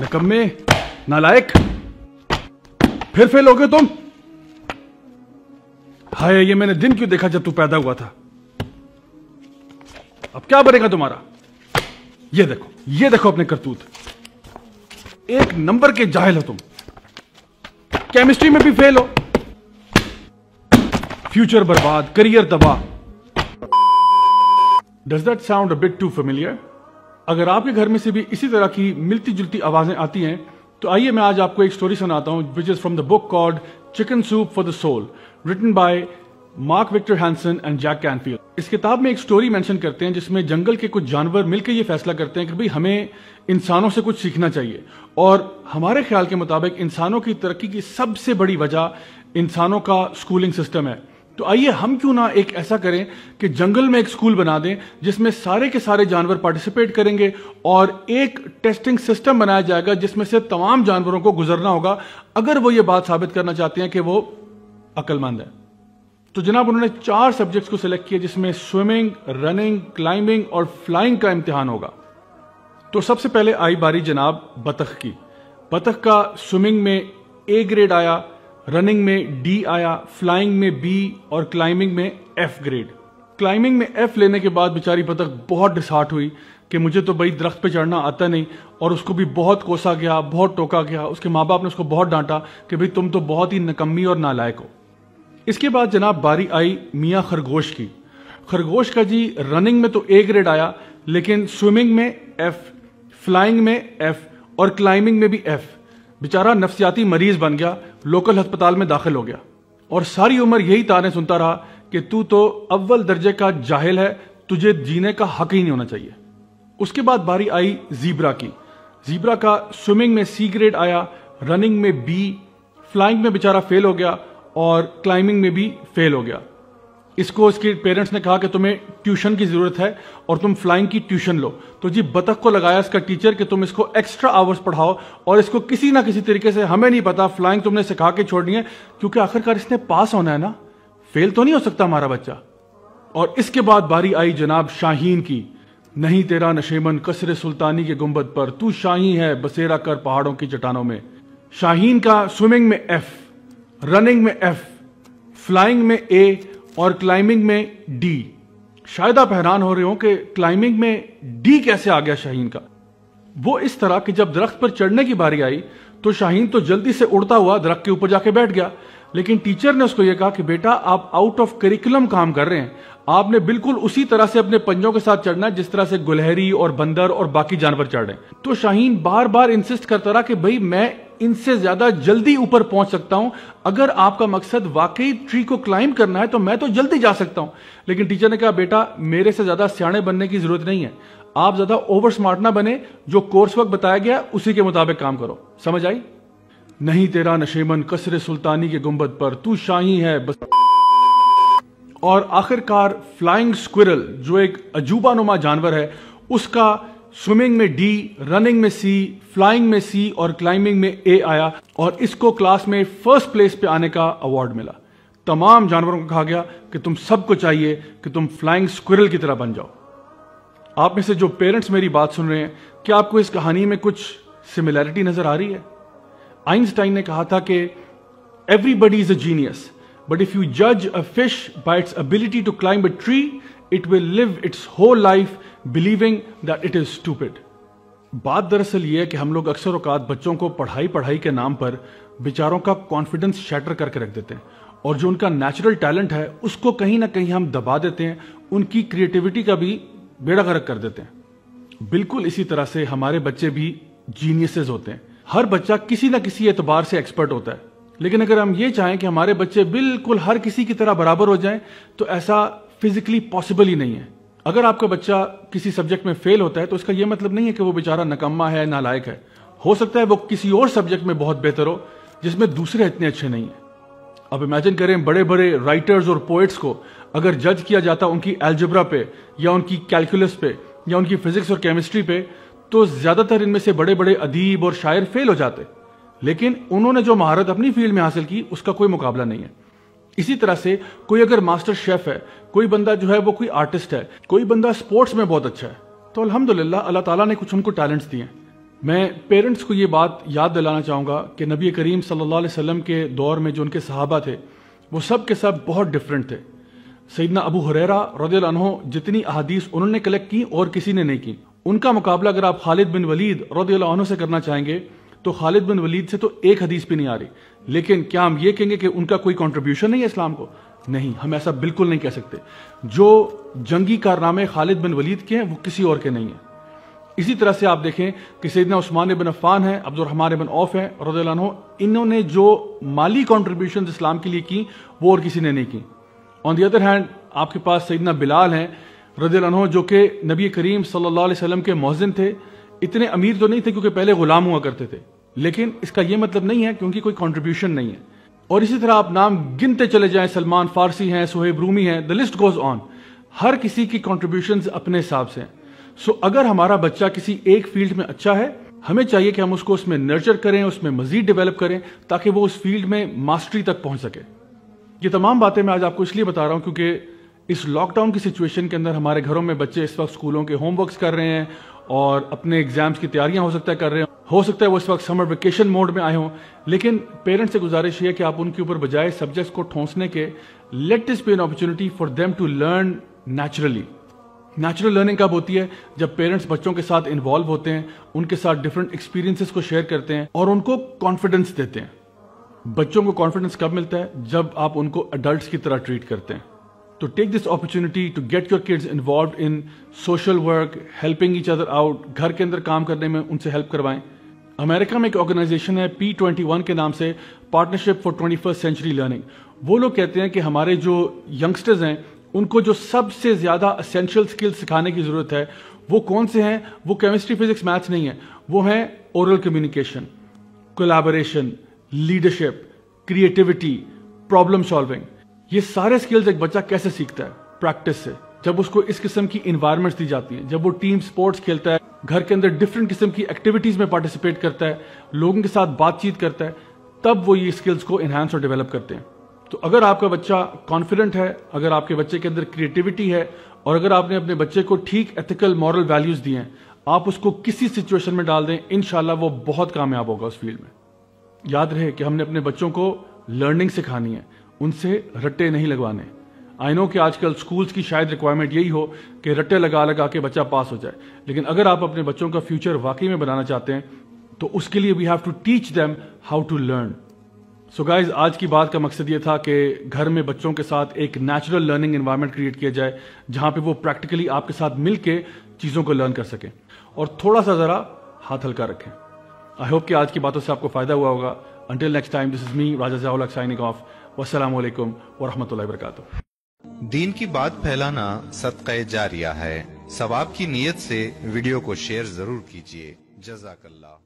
निकम्मे नालायक फिर फेल हो गए तुम हाय ये मैंने दिन क्यों देखा जब तू पैदा हुआ था अब क्या बनेगा तुम्हारा ये देखो ये देखो अपने करतूत एक नंबर के जाहिल हो तुम केमिस्ट्री में भी फेल हो फ्यूचर बर्बाद करियर तबाह does that sound a bit too familiar अगर आपके घर में से भी इसी तरह की मिलती जुलती आवाज़ें आती हैं तो आइए मैं आज आपको एक स्टोरी सुनाता हूँ which is from the book called chicken soup for the soul written by Mark Victor Hansen and Jack Canfield इस किताब में एक स्टोरी मेंशन करते हैं जिसमें जंगल के कुछ जानवर मिलकर ये फैसला करते हैं कि भाई हमें इंसानों से कुछ सीखना चाहिए और हमारे ख्याल के मुताबिक इंसानों की तरक्की की सबसे बड़ी वजह इंसानों का स्कूलिंग सिस्टम है तो आइए हम क्यों ना एक ऐसा करें कि जंगल में एक स्कूल बना दें जिसमें सारे के सारे जानवर पार्टिसिपेट करेंगे और एक टेस्टिंग सिस्टम बनाया जाएगा जिसमें से तमाम जानवरों को गुजरना होगा अगर वो ये बात साबित करना चाहते हैं कि वो अक्लमंद है तो जनाब उन्होंने चार सब्जेक्ट्स को सिलेक्ट किया जिसमें स्विमिंग रनिंग क्लाइंबिंग और फ्लाइंग का इम्तिहान होगा तो सबसे पहले आई बारी जनाब बतख की बतख का स्विमिंग में ए ग्रेड आया रनिंग में डी आया फ्लाइंग में बी और क्लाइंबिंग में एफ ग्रेड क्लाइंबिंग में एफ लेने के बाद बेचारी बतख बहुत डिसहार्ट हुई कि मुझे तो भाई दरख्त पे चढ़ना आता नहीं और उसको भी बहुत कोसा गया बहुत टोका गया उसके माँ बाप ने उसको बहुत डांटा कि भाई तुम तो बहुत ही नकम्मी और नालायक हो इसके बाद जनाब बारी आई मियाँ खरगोश की खरगोश का जी रनिंग में तो ए ग्रेड आया लेकिन स्विमिंग में एफ फ्लाइंग में एफ और क्लाइंबिंग में भी एफ बेचारा नफ्सियाती मरीज बन गया लोकल अस्पताल में दाखिल हो गया और सारी उम्र यही ताने सुनता रहा कि तू तो अव्वल दर्जे का जाहिल है तुझे जीने का हक ही नहीं होना चाहिए उसके बाद बारी आई जीब्रा की जीब्रा का स्विमिंग में सी ग्रेड आया रनिंग में बी फ्लाइंग में बेचारा फेल हो गया और क्लाइंबिंग में भी फेल हो गया इसको इसके पेरेंट्स ने कहा कि तुम्हें ट्यूशन की ज़रूरत है और तुम फ्लाइंग की ट्यूशन लो तो जी बतख को लगाया इसका टीचर कि तुम इसको एक्स्ट्रा आवर्स पढ़ाओ और इसको किसी ना किसी तरीके से हमें नहीं पता फ्लाइंग तुमने सिखा के छोड़नी है क्योंकि आखिरकार इसने पास होना है ना फेल तो नहीं हो सकता हमारा बच्चा और इसके बाद बारी आई जनाब शाहीन की नहीं तेरा नशेमन कसरे सुल्तानी के गुम्बद पर तू शाही है बसेरा कर पहाड़ों की चट्टानों में शाहीन का स्विमिंग में एफ रनिंग में एफ फ्लाइंग में ए और क्लाइंबिंग में डी शायद आप हैरान हो रहे हो कि क्लाइंबिंग में डी कैसे आ गया शाहीन का वो इस तरह कि जब दरख्त पर चढ़ने की बारी आई तो शाहीन तो जल्दी से उड़ता हुआ दरख्त के ऊपर जाके बैठ गया लेकिन टीचर ने उसको यह कहा कि बेटा आप आउट ऑफ करिकुलम काम कर रहे हैं आपने बिल्कुल उसी तरह से अपने पंजों के साथ चढ़ना है जिस तरह से गुलहरी और बंदर और बाकी जानवर चढ़ रहे हैं तो शाहीन बार बार इंसिस्ट करता रहा कि भाई मैं इनसे ज्यादा जल्दी ऊपर पहुंच सकता हूं अगर आपका मकसद वाकई ट्री को क्लाइंब करना है तो मैं तो जल्दी जा सकता हूं लेकिन टीचर ने कहा बेटा मेरे से ज्यादा सियाणे बनने की जरूरत नहीं है आप ज्यादा ओवर स्मार्ट ना बने जो कोर्स वर्क बताया गया उसी के मुताबिक काम करो समझ आई नहीं तेरा नशेमन कसर सुल्तानी के गुंबद पर तू शाही है बस और आखिरकार फ्लाइंग स्क्विरल जो एक अजूबा नुमा जानवर है उसका स्विमिंग में डी रनिंग में सी फ्लाइंग में सी और क्लाइंबिंग में ए आया और इसको क्लास में फर्स्ट प्लेस पे आने का अवार्ड मिला तमाम जानवरों को कहा गया कि तुम सबको चाहिए कि तुम फ्लाइंग स्क्विरल की तरह बन जाओ आप में से जो पेरेंट्स मेरी बात सुन रहे हैं क्या आपको इस कहानी में कुछ सिमिलैरिटी नजर आ रही है आइंस्टाइन ने कहा था कि everybody is a genius but if you जज a fish by its ability to climb a tree it will live its whole life believing that it is stupid बात दरअसल यह है कि हम लोग अक्सर अवकात बच्चों को पढ़ाई पढ़ाई के नाम पर बेचारों का कॉन्फिडेंस शैटर करके रख देते हैं और जो उनका नेचुरल टैलेंट है उसको कहीं ना कहीं हम दबा देते हैं उनकी क्रिएटिविटी का भी बेड़ा गर्क कर देते हैं बिल्कुल इसी तरह से हमारे बच्चे भी जीनियसेस होते हैं हर बच्चा किसी ना किसी एतबार से एक्सपर्ट होता है लेकिन अगर हम ये चाहें कि हमारे बच्चे बिल्कुल हर किसी की तरह बराबर हो जाएं तो ऐसा फिजिकली पॉसिबल ही नहीं है अगर आपका बच्चा किसी सब्जेक्ट में फेल होता है तो इसका यह मतलब नहीं है कि वो बेचारा नकम्मा है नालायक है हो सकता है वो किसी और सब्जेक्ट में बहुत बेहतर हो जिसमें दूसरे इतने अच्छे नहीं है अब इमेजिन करें बड़े बड़े राइटर्स और पोइट्स को अगर जज किया जाता उनकी एल्जब्रा पे या उनकी कैलकुलस पे या उनकी फिजिक्स और केमिस्ट्री पे तो ज्यादातर इनमें से बड़े बड़े अदीब और शायर फेल हो जाते लेकिन उन्होंने जो महारत अपनी फील्ड में हासिल की उसका कोई मुकाबला नहीं है इसी तरह से कोई अगर मास्टर शेफ है कोई बंदा जो है वो कोई आर्टिस्ट है कोई बंदा स्पोर्ट्स में बहुत अच्छा है तो अलहमद अल्लाह ताला ने कुछ उनको टैलेंट्स दिए मैं पेरेंट्स को ये बात याद दिलाना चाहूँगा कि नबी करीम सल्लल्लाहु अलैहि वसल्लम के दौर में जो उनके सहाबा थे वो सब के सब बहुत डिफरेंट थे सईदना अबू हुरैरा रदो जितनी अहादीस उन्होंने कलेक्ट की और किसी ने नहीं की उनका मुकाबला अगर आप खालिद बिन वलीद रदो से करना चाहेंगे तो खालिद बिन वलीद से तो एक हदीस भी नहीं आ रही लेकिन क्या हम ये कहेंगे कि उनका कोई कॉन्ट्रीब्यूशन नहीं है इस्लाम को नहीं हम ऐसा बिल्कुल नहीं कह सकते जो जंगी कारनामे खालिद बिन वलीद के हैं वो किसी और के नहीं हैं इसी तरह से आप देखें कि सैदना उस्मान बिन अफ़ान है अब्दुलरहमान बिन औफ है रदो इन्होंने जो माली कॉन्ट्रीब्यूशन इस्लाम के लिए की वो और किसी ने नहीं की ऑन दी अदर हैंड आपके पास सैदना बिलाल हैं रदो जो कि नबी करीम सल्ला वसम के मोहजिन थे इतने अमीर तो नहीं थे क्योंकि पहले गुलाम हुआ करते थे लेकिन इसका यह मतलब नहीं है क्योंकि कोई कॉन्ट्रीब्यूशन नहीं है और इसी तरह आप नाम गिनते चले जाएं सलमान फारसी हैं सोहेब रूमी हैं द लिस्ट गोज ऑन हर किसी की कॉन्ट्रीब्यूशन अपने हिसाब से हैं सो अगर हमारा बच्चा किसी एक फील्ड में अच्छा है हमें चाहिए कि हम उसको उसमें नर्चर करें उसमें मजीद डेवलप करें ताकि वो उस फील्ड में मास्टरी तक पहुंच सके ये तमाम बातें मैं आज आपको इसलिए बता रहा हूं क्योंकि इस लॉकडाउन की सिचुएशन के अंदर हमारे घरों में बच्चे इस वक्त स्कूलों के होमवर्क कर रहे हैं और अपने एग्जाम्स की तैयारियां हो सकता है कर रहे हो हो सकता है वो इस वक्त समर वेकेशन मोड में आए हों लेकिन पेरेंट्स से गुजारिश है कि आप उनके ऊपर बजाय सब्जेक्ट्स को ठोंसने के लेट इस be an opportunity for them to learn naturally natural learning कब होती है जब पेरेंट्स बच्चों के साथ इन्वॉल्व होते हैं उनके साथ डिफरेंट एक्सपीरियंसेस को शेयर करते हैं और उनको कॉन्फिडेंस देते हैं बच्चों को कॉन्फिडेंस कब मिलता है जब आप उनको अडल्ट की तरह ट्रीट करते हैं to take this opportunity to get your kids involved in social work, helping each other out, घर के अंदर काम करने में उनसे हेल्प करवाएं अमेरिका में एक ऑर्गेनाइजेशन है पी ट्वेंटी वन के नाम से partnership for twenty first century learning वो लोग कहते हैं कि हमारे जो यंगस्टर्स हैं उनको जो सबसे ज़्यादा असेंशियल स्किल्स सिखाने की ज़रूरत है वो कौन से हैं वो केमिस्ट्री फिजिक्स मैथ्स नहीं है वो हैं oral communication collaboration leadership creativity problem solving ये सारे स्किल्स एक बच्चा कैसे सीखता है प्रैक्टिस से जब उसको इस किस्म की इन्वायरमेंट दी जाती है जब वो टीम स्पोर्ट्स खेलता है घर के अंदर डिफरेंट किस्म की एक्टिविटीज में पार्टिसिपेट करता है लोगों के साथ बातचीत करता है तब वो ये स्किल्स को इन्हांस और डेवलप करते हैं तो अगर आपका बच्चा कॉन्फिडेंट है अगर आपके बच्चे के अंदर क्रिएटिविटी है और अगर आपने अपने बच्चे को ठीक एथिकल मॉरल वैल्यूज दिए हैं आप उसको किसी सिचुएशन में डाल दें इनशाला वो बहुत कामयाब होगा उस फील्ड में याद रहे कि हमने अपने बच्चों को लर्निंग सिखानी है उनसे रट्टे नहीं लगवाने आई नो कि आजकल स्कूल्स की शायद रिक्वायरमेंट यही हो कि रट्टे लगा लगा के बच्चा पास हो जाए लेकिन अगर आप अपने बच्चों का फ्यूचर वाकई में बनाना चाहते हैं तो उसके लिए we have to teach them how to learn so guys आज की बात का मकसद ये था कि घर में बच्चों के साथ एक नेचुरल लर्निंग इन्वायरमेंट क्रिएट किया जाए जहां पे वो प्रैक्टिकली आपके साथ मिल चीज़ों को लर्न कर सकें और थोड़ा सा ज़रा हाथ हल्का रखें आई होप कि आज की बातों से आपको फायदा हुआ होगा until next time this is me Raja signing off वालेकुम वरहमतुल्लाहि वबरकातुहू दीन की बात फैलाना सदक़ जारिया है सवाब की नीयत से वीडियो को शेयर जरूर कीजिए जजाकल्ला